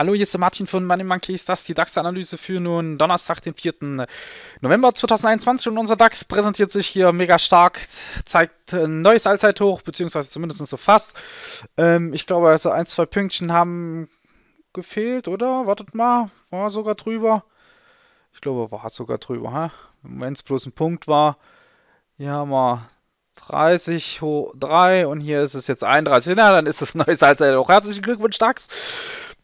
Hallo, hier ist der Martin von Money Ist Das die DAX-Analyse für nun Donnerstag, den 4. November 2021. Und unser DAX präsentiert sich hier mega stark, zeigt ein neues Allzeithoch, beziehungsweise zumindest so fast. Ähm, ich glaube, also ein, zwei Pünktchen haben gefehlt, oder? Wartet mal, war sogar drüber. Ich glaube, war sogar drüber, ha? Wenn es bloß ein Punkt war. Hier haben wir 30 hoch 3 und hier ist es jetzt 31. Na, dann ist es neues Allzeithoch. Herzlichen Glückwunsch, DAX.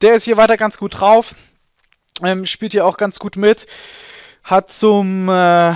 Der ist hier weiter ganz gut drauf. Ähm, spielt hier auch ganz gut mit hat zum, äh,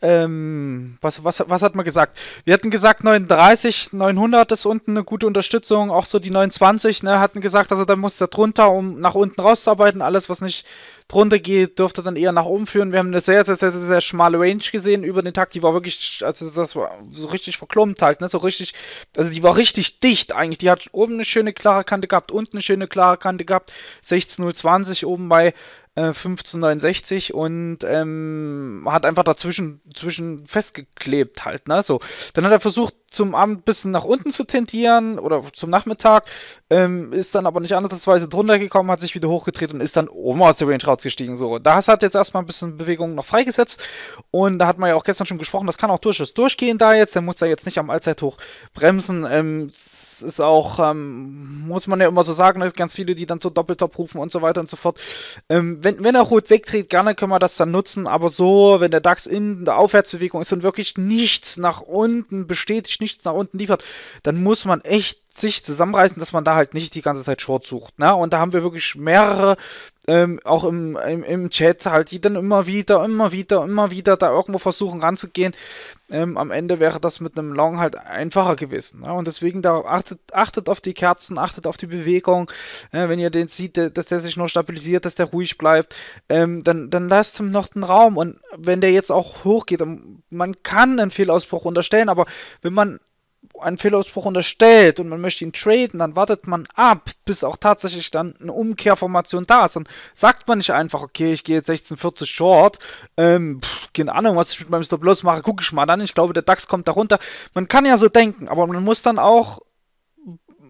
ähm, was, was, was hat man gesagt? Wir hatten gesagt 39, 900 ist unten eine gute Unterstützung, auch so die 29, ne, hatten gesagt, also da muss der drunter, um nach unten rauszuarbeiten, alles was nicht drunter geht, dürfte dann eher nach oben führen. Wir haben eine sehr, sehr, sehr, sehr, sehr schmale Range gesehen über den Tag, die war wirklich, also das war so richtig verklumpt halt, ne, so richtig, also die war richtig dicht eigentlich, die hat oben eine schöne klare Kante gehabt, unten eine schöne klare Kante gehabt, 16.020 oben bei 1569 äh, und ähm, hat einfach dazwischen zwischen festgeklebt halt, ne? So. Dann hat er versucht, zum Abend ein bisschen nach unten zu tendieren oder zum Nachmittag, ähm, ist dann aber nicht andersweise drunter gekommen, hat sich wieder hochgedreht und ist dann oben aus der Range rausgestiegen. So, das hat jetzt erstmal ein bisschen Bewegung noch freigesetzt und da hat man ja auch gestern schon gesprochen, das kann auch durchaus durchgehen da jetzt, der muss da jetzt nicht am Allzeithoch bremsen. Ähm, ist auch, ähm, muss man ja immer so sagen, ne, ganz viele, die dann so Doppeltop rufen und so weiter und so fort. Ähm, wenn, wenn er rot wegdreht, gerne können wir das dann nutzen, aber so, wenn der DAX in der Aufwärtsbewegung ist und wirklich nichts nach unten bestätigt, nichts nach unten liefert, dann muss man echt sich zusammenreißen, dass man da halt nicht die ganze Zeit Short sucht. Ne? Und da haben wir wirklich mehrere ähm, auch im, im, im, Chat halt, die dann immer wieder, immer wieder, immer wieder da irgendwo versuchen ranzugehen. Ähm, am Ende wäre das mit einem Long halt einfacher gewesen. Ja? Ne? Und deswegen da achtet, achtet auf die Kerzen, achtet auf die Bewegung. Äh, wenn ihr den sieht, dass der sich noch stabilisiert, dass der ruhig bleibt, ähm, dann, dann lasst ihm noch den Raum. Und wenn der jetzt auch hochgeht, ähm, man kann einen Fehlausbruch unterstellen, aber wenn man einen Fehlausbruch unterstellt und man möchte ihn traden, dann wartet man ab, bis auch tatsächlich dann eine Umkehrformation da ist. Dann sagt man nicht einfach, okay, ich gehe jetzt 1640 short, ähm, pff, keine Ahnung, was ich mit meinem Stop Loss mache, gucke ich mal dann. Ich glaube, der DAX kommt da runter. Man kann ja so denken, aber man muss dann auch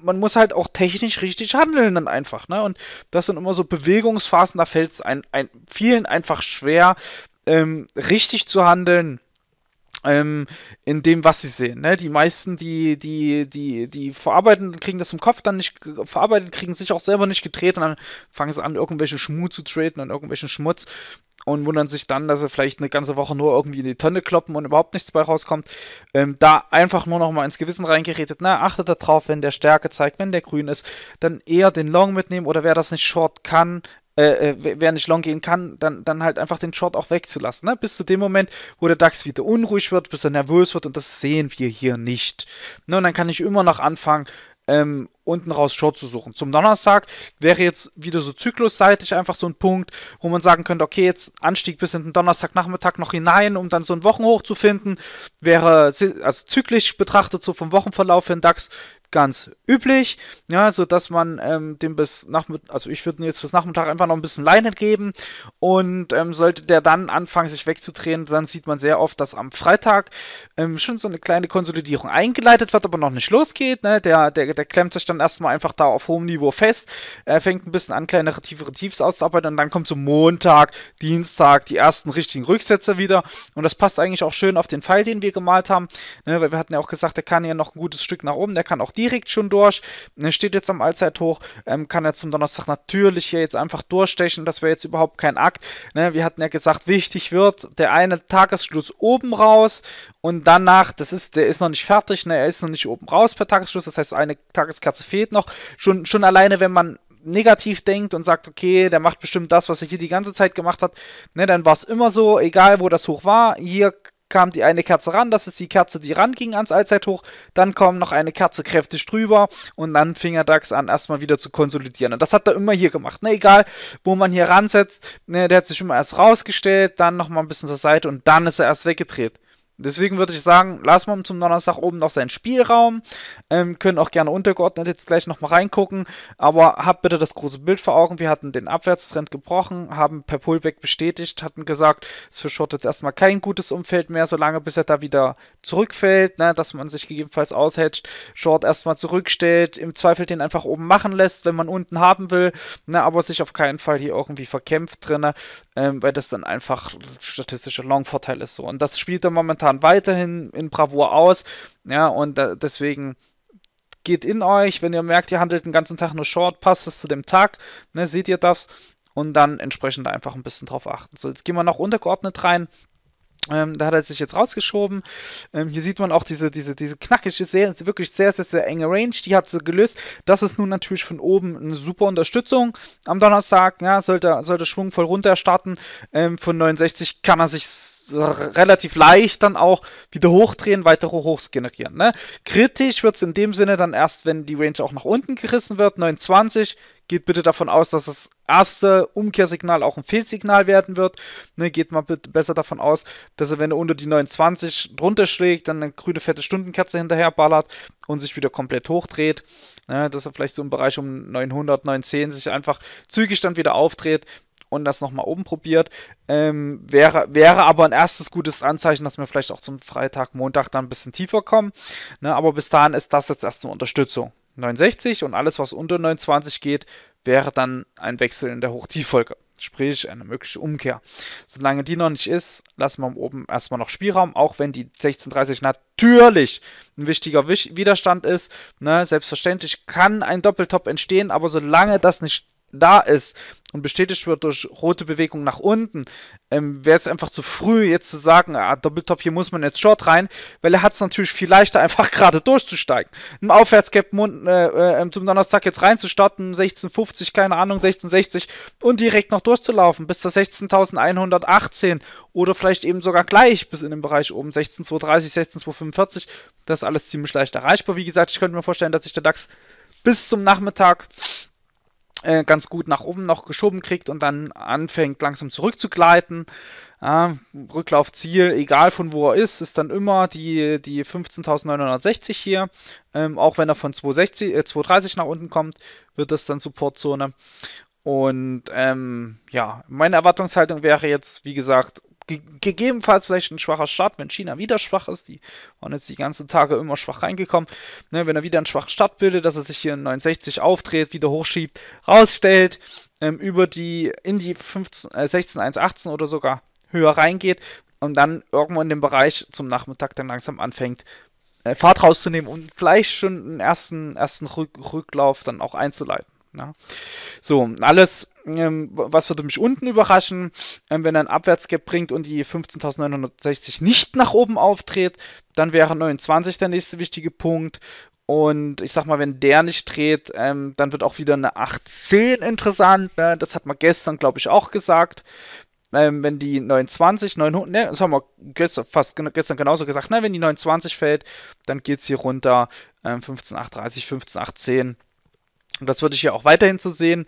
man muss halt auch technisch richtig handeln dann einfach, ne? Und das sind immer so Bewegungsphasen, da fällt es ein, ein, vielen einfach schwer, ähm, richtig zu handeln ähm, in dem, was sie sehen. Ne? Die meisten, die, die, die, die verarbeiten, kriegen das im Kopf dann nicht verarbeitet, kriegen sich auch selber nicht gedreht und dann fangen sie an, irgendwelche Schmuh zu treten und irgendwelchen Schmutz und wundern sich dann, dass sie vielleicht eine ganze Woche nur irgendwie in die Tonne kloppen und überhaupt nichts bei rauskommt. Ähm, da einfach nur noch mal ins Gewissen reingeredet, na, ne? achtet darauf, wenn der Stärke zeigt, wenn der grün ist, dann eher den Long mitnehmen oder wer das nicht Short kann, äh, äh wer nicht long gehen kann, dann, dann halt einfach den Short auch wegzulassen. Ne? Bis zu dem Moment, wo der DAX wieder unruhig wird, bis er nervös wird und das sehen wir hier nicht. Ne? Und dann kann ich immer noch anfangen, ähm, unten raus Short zu suchen. Zum Donnerstag wäre jetzt wieder so zyklusseitig einfach so ein Punkt, wo man sagen könnte, okay, jetzt Anstieg bis in den Donnerstagnachmittag noch hinein, um dann so ein Wochenhoch zu finden. Wäre, also zyklisch betrachtet, so vom Wochenverlauf für DAX, ganz üblich, ja, so dass man ähm, dem bis Nachmittag, also ich würde jetzt bis Nachmittag einfach noch ein bisschen Leine geben und ähm, sollte der dann anfangen, sich wegzudrehen, dann sieht man sehr oft, dass am Freitag ähm, schon so eine kleine Konsolidierung eingeleitet wird, aber noch nicht losgeht, ne, der, der, der klemmt sich dann erstmal einfach da auf hohem Niveau fest, äh, fängt ein bisschen an, kleinere, tiefere Tiefs auszuarbeiten und dann kommt so Montag, Dienstag die ersten richtigen Rücksätze wieder und das passt eigentlich auch schön auf den Pfeil, den wir gemalt haben, ne, weil wir hatten ja auch gesagt, der kann ja noch ein gutes Stück nach oben, der kann auch die direkt schon durch. Er steht jetzt am Allzeithoch, ähm, kann er zum Donnerstag natürlich hier jetzt einfach durchstechen. Das wäre jetzt überhaupt kein Akt. Ne? Wir hatten ja gesagt, wichtig wird der eine Tagesschluss oben raus und danach, das ist, der ist noch nicht fertig, ne? er ist noch nicht oben raus per Tagesschluss. Das heißt, eine Tageskerze fehlt noch. Schon, schon alleine, wenn man negativ denkt und sagt, okay, der macht bestimmt das, was er hier die ganze Zeit gemacht hat, ne, dann war es immer so, egal wo das hoch war, hier kam die eine Kerze ran, das ist die Kerze, die ranging ans Allzeithoch, dann kam noch eine Kerze kräftig drüber und dann fing er DAX an, erstmal wieder zu konsolidieren. Und das hat er immer hier gemacht, ne, egal, wo man hier ransetzt, ne, der hat sich immer erst rausgestellt, dann nochmal ein bisschen zur Seite und dann ist er erst weggedreht. Deswegen würde ich sagen, lassen wir ihm zum Donnerstag oben noch seinen Spielraum. Ähm, können auch gerne untergeordnet jetzt gleich nochmal reingucken. Aber habt bitte das große Bild vor Augen. Wir hatten den Abwärtstrend gebrochen, haben per Pullback bestätigt, hatten gesagt, es ist für Short jetzt erstmal kein gutes Umfeld mehr, solange bis er da wieder zurückfällt, ne, dass man sich gegebenenfalls aushatcht, Short erstmal zurückstellt, im Zweifel den einfach oben machen lässt, wenn man unten haben will, ne, aber sich auf keinen Fall hier irgendwie verkämpft drin, ähm, weil das dann einfach statistischer Long-Vorteil ist so. Und das spielt er momentan dann weiterhin in Bravour aus. Ja, und da, deswegen geht in euch, wenn ihr merkt, ihr handelt den ganzen Tag nur Short, passt es zu dem Tag, ne, seht ihr das und dann entsprechend einfach ein bisschen drauf achten. So, jetzt gehen wir noch untergeordnet rein. Ähm, da hat er sich jetzt rausgeschoben. Ähm, hier sieht man auch diese, diese, diese knackige, sehr, wirklich sehr, sehr, sehr enge Range. Die hat sie gelöst. Das ist nun natürlich von oben eine super Unterstützung. Am Donnerstag ja, sollte, sollte voll runter starten. Ähm, von 69 kann er sich relativ leicht dann auch wieder hochdrehen, weitere Hochs generieren. Ne? Kritisch wird es in dem Sinne dann erst, wenn die Range auch nach unten gerissen wird. 29 geht bitte davon aus, dass das erste Umkehrsignal auch ein Fehlsignal werden wird. Ne, geht mal bitte besser davon aus, dass er, wenn er unter die 29 drunter schlägt, dann eine grüne fette Stundenkerze hinterher ballert und sich wieder komplett hochdreht. Ne, dass er vielleicht so im Bereich um 900, 910 sich einfach zügig dann wieder aufdreht und das nochmal oben probiert. Ähm, wäre, wäre aber ein erstes gutes Anzeichen, dass wir vielleicht auch zum Freitag, Montag dann ein bisschen tiefer kommen. Ne, aber bis dahin ist das jetzt erstmal Unterstützung. 69 und alles, was unter 29 geht, wäre dann ein Wechsel in der hoch folge Sprich, eine mögliche Umkehr. Solange die noch nicht ist, lassen wir oben erstmal noch Spielraum, auch wenn die 1630 natürlich ein wichtiger Widerstand ist. Ne, selbstverständlich kann ein Doppeltop entstehen, aber solange das nicht da ist und bestätigt wird durch rote Bewegung nach unten, ähm, wäre es einfach zu früh, jetzt zu sagen, ah, Doppeltop, hier muss man jetzt Short rein, weil er hat es natürlich viel leichter, einfach gerade durchzusteigen. Ein Aufwärtscap äh, äh, zum Donnerstag jetzt reinzustarten, 16,50, keine Ahnung, 16,60 und direkt noch durchzulaufen bis zu 16.118 oder vielleicht eben sogar gleich bis in den Bereich oben, 16,230, 16,245, das ist alles ziemlich leicht erreichbar. Wie gesagt, ich könnte mir vorstellen, dass sich der DAX bis zum Nachmittag äh, ganz gut nach oben noch geschoben kriegt und dann anfängt langsam zurückzugleiten. Ja, Rücklaufziel, egal von wo er ist, ist dann immer die, die 15.960 hier. Ähm, auch wenn er von 260, äh, 230 nach unten kommt, wird das dann Supportzone. Und ähm, ja, meine Erwartungshaltung wäre jetzt, wie gesagt, gegebenenfalls vielleicht ein schwacher Start, wenn China wieder schwach ist. Die waren jetzt die ganzen Tage immer schwach reingekommen. Ne, wenn er wieder einen schwachen Start bildet, dass er sich hier in 69 aufdreht, wieder hochschiebt, rausstellt, ähm, über die, in die 15, äh, 16, 1, 18 oder sogar höher reingeht und dann irgendwo in dem Bereich zum Nachmittag dann langsam anfängt, äh, Fahrt rauszunehmen und vielleicht schon einen ersten, ersten Rück Rücklauf dann auch einzuleiten. Ja. So, alles ähm, was würde mich unten überraschen, ähm, wenn er einen Abwärtsgap bringt und die 15.960 nicht nach oben auftritt, dann wäre 29 der nächste wichtige Punkt. Und ich sag mal, wenn der nicht dreht, ähm, dann wird auch wieder eine 810 interessant. Ne? Das hat man gestern, glaube ich, auch gesagt. Ähm, wenn die 29, 900, ne, das haben wir gestern, fast gestern genauso gesagt, ne, wenn die 29 fällt, dann geht es hier runter ähm, 15, 8, 30, 15, 8, 10. Und das würde ich hier auch weiterhin zu sehen.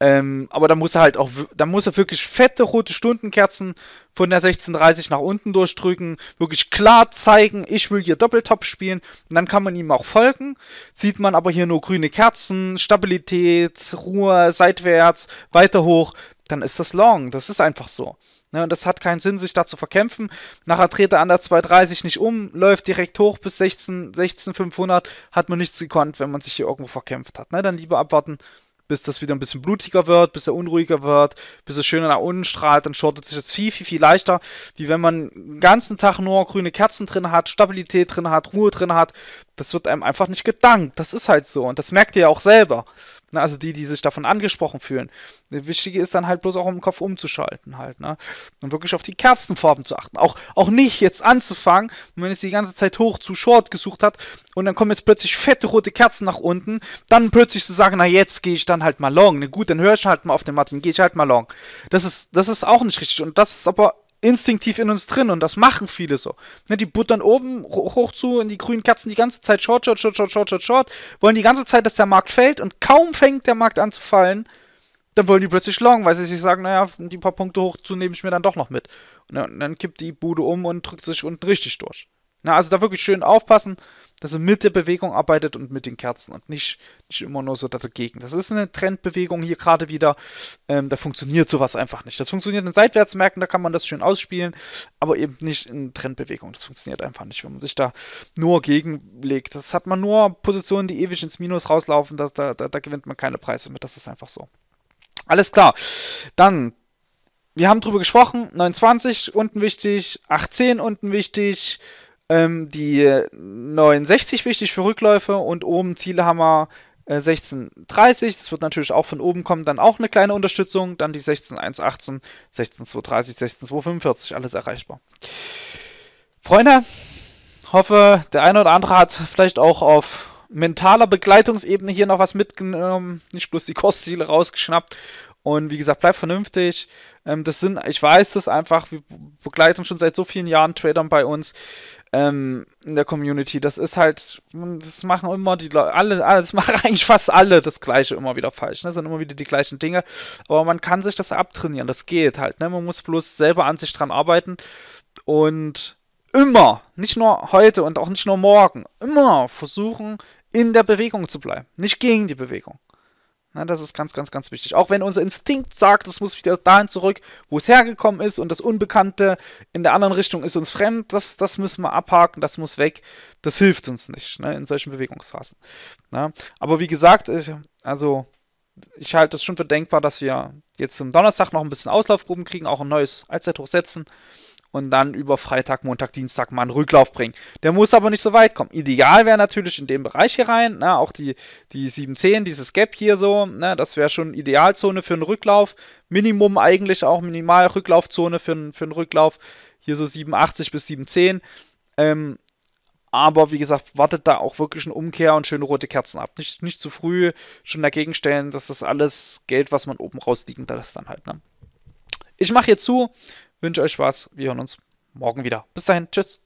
Ähm, aber da muss er halt auch, da muss er wirklich fette rote Stundenkerzen von der 1630 nach unten durchdrücken, wirklich klar zeigen, ich will hier Doppeltop spielen. Und dann kann man ihm auch folgen. Sieht man aber hier nur grüne Kerzen, Stabilität, Ruhe, seitwärts, weiter hoch, dann ist das Long. Das ist einfach so. Ne, und das hat keinen Sinn, sich da zu verkämpfen. Nachher dreht er an der 230 nicht um, läuft direkt hoch bis 16, 16 hat man nichts gekonnt, wenn man sich hier irgendwo verkämpft hat. Ne, dann lieber abwarten, bis das wieder ein bisschen blutiger wird, bis er unruhiger wird, bis es schöner nach unten strahlt, dann shortet sich das viel, viel, viel leichter, wie wenn man den ganzen Tag nur grüne Kerzen drin hat, Stabilität drin hat, Ruhe drin hat. Das wird einem einfach nicht gedankt. Das ist halt so und das merkt ihr ja auch selber. Ne? Also die, die sich davon angesprochen fühlen. Wichtig ist dann halt bloß auch im Kopf umzuschalten halt, ne? Und wirklich auf die Kerzenfarben zu achten. Auch, auch nicht jetzt anzufangen, wenn es die ganze Zeit hoch zu short gesucht hat und dann kommen jetzt plötzlich fette rote Kerzen nach unten, dann plötzlich zu sagen, na jetzt gehe ich dann halt mal long. Ne? Gut, dann höre ich halt mal auf den Martin, gehe ich halt mal long. Das ist, das ist auch nicht richtig. Und das ist aber instinktiv in uns drin und das machen viele so. Ne, die buttern oben hoch zu und die grünen Katzen die ganze Zeit short, short, short, short, short, short, short, wollen die ganze Zeit, dass der Markt fällt und kaum fängt der Markt an zu fallen, dann wollen die plötzlich long, weil sie sich sagen, naja, die paar Punkte hoch zu nehme ich mir dann doch noch mit. Ne, und dann kippt die Bude um und drückt sich unten richtig durch. Na, also da wirklich schön aufpassen dass er mit der Bewegung arbeitet und mit den Kerzen und nicht, nicht immer nur so dagegen. Das ist eine Trendbewegung hier gerade wieder. Ähm, da funktioniert sowas einfach nicht. Das funktioniert in Seitwärtsmärkten, da kann man das schön ausspielen, aber eben nicht in Trendbewegung. Das funktioniert einfach nicht, wenn man sich da nur gegenlegt. Das hat man nur Positionen, die ewig ins Minus rauslaufen, da, da, da, da gewinnt man keine Preise mit. Das ist einfach so. Alles klar. Dann wir haben drüber gesprochen, 29 unten wichtig, 18 unten wichtig, ähm, die 69 wichtig für Rückläufe und oben Zielehammer 1630, äh, das wird natürlich auch von oben kommen, dann auch eine kleine Unterstützung, dann die 16118, 16230, 16245, alles erreichbar. Freunde, hoffe, der eine oder andere hat vielleicht auch auf mentaler Begleitungsebene hier noch was mitgenommen, nicht bloß die Kostziele rausgeschnappt. Und wie gesagt, bleibt vernünftig. Ähm, das sind, ich weiß das einfach, wir begleiten schon seit so vielen Jahren Tradern bei uns ähm, in der Community. Das ist halt, das machen immer die Leute, alle, ah, das machen eigentlich fast alle das Gleiche immer wieder falsch. Ne? Das sind immer wieder die gleichen Dinge. Aber man kann sich das abtrainieren, das geht halt. Ne? Man muss bloß selber an sich dran arbeiten und immer, nicht nur heute und auch nicht nur morgen, immer versuchen, in der Bewegung zu bleiben. Nicht gegen die Bewegung. Ja, das ist ganz, ganz, ganz wichtig. Auch wenn unser Instinkt sagt, es muss wieder dahin zurück, wo es hergekommen ist und das Unbekannte in der anderen Richtung ist uns fremd, das, das müssen wir abhaken, das muss weg. Das hilft uns nicht ne, in solchen Bewegungsphasen. Ja, aber wie gesagt, ich, also ich halte es schon für denkbar, dass wir jetzt zum Donnerstag noch ein bisschen Auslaufgruppen kriegen, auch ein neues Allzeithoch setzen und dann über Freitag, Montag, Dienstag mal einen Rücklauf bringen. Der muss aber nicht so weit kommen. Ideal wäre natürlich in dem Bereich hier rein, na, ne, auch die, die 710, dieses Gap hier so, na, ne, das wäre schon Idealzone für einen Rücklauf. Minimum eigentlich auch minimal Rücklaufzone für, für einen Rücklauf. Hier so 780 bis 710. Ähm, aber wie gesagt, wartet da auch wirklich eine Umkehr und schöne rote Kerzen ab. Nicht, nicht zu früh schon dagegen stellen, das ist alles Geld, was man oben rausliegen ist dann halt. Ne? Ich mache hier zu, Wünsche euch Spaß. Wir hören uns morgen wieder. Bis dahin. Tschüss.